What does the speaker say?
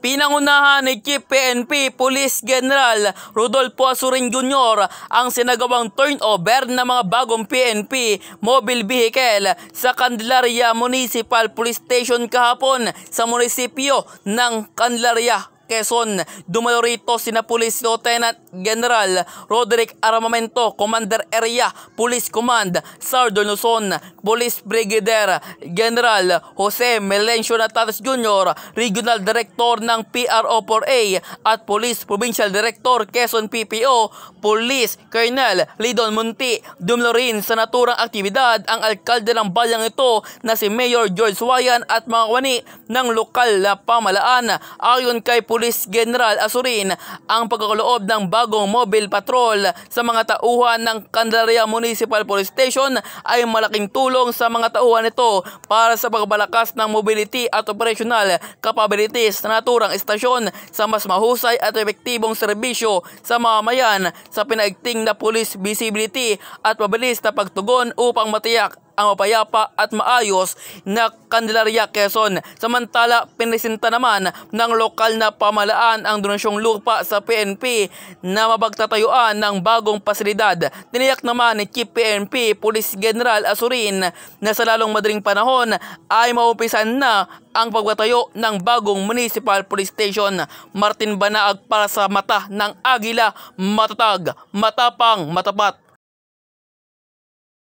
Pinangunahan ni Chief PNP Police General Rodolfo Asurin Jr. ang sinagawang turnover ng mga bagong PNP mobile vehicle sa Candelaria Municipal Police Station kahapon sa munisipyo ng Candelaria, Quezon. Dumalo rito sina Police Lieutenant General Roderick Armamento, Commander Area Police Command, Sardo Luzon, Police Brigadier General Jose Melencio Natares Jr., Regional Director ng PRO4A at Police Provincial Director Quezon PPO, Police Colonel Lidon Munti. Dumalo rin sa naturang aktibidad ang alkalde ng bayang ito na si Mayor George Wayan at mga kwani ng lokal na pamalaan ayon kay Police Police General Asurin ang pagkakaloob ng bagong mobile patrol sa mga tauhan ng Candelaria Municipal Police Station ay malaking tulong sa mga tauhan nito para sa pagbalakas ng mobility at operational capabilities na naturang istasyon sa mas mahusay at epektibong serbisyo sa mamayan sa pinaigting na police visibility at mabilis na pagtugon upang matiyak ang mapayapa at maayos na Candelaria, Quezon. Samantala, pinresenta naman ng lokal na pamalaan ang donasyong lupa sa PNP na mabagtatayuan ng bagong pasilidad. Tiniyak naman ni Chief PNP Police General Asurin na sa lalong madaling panahon ay maupisan na ang pagtatayo ng bagong Municipal Police Station. Martin Banaag para sa mata ng Agila, matatag, matapang, matapat.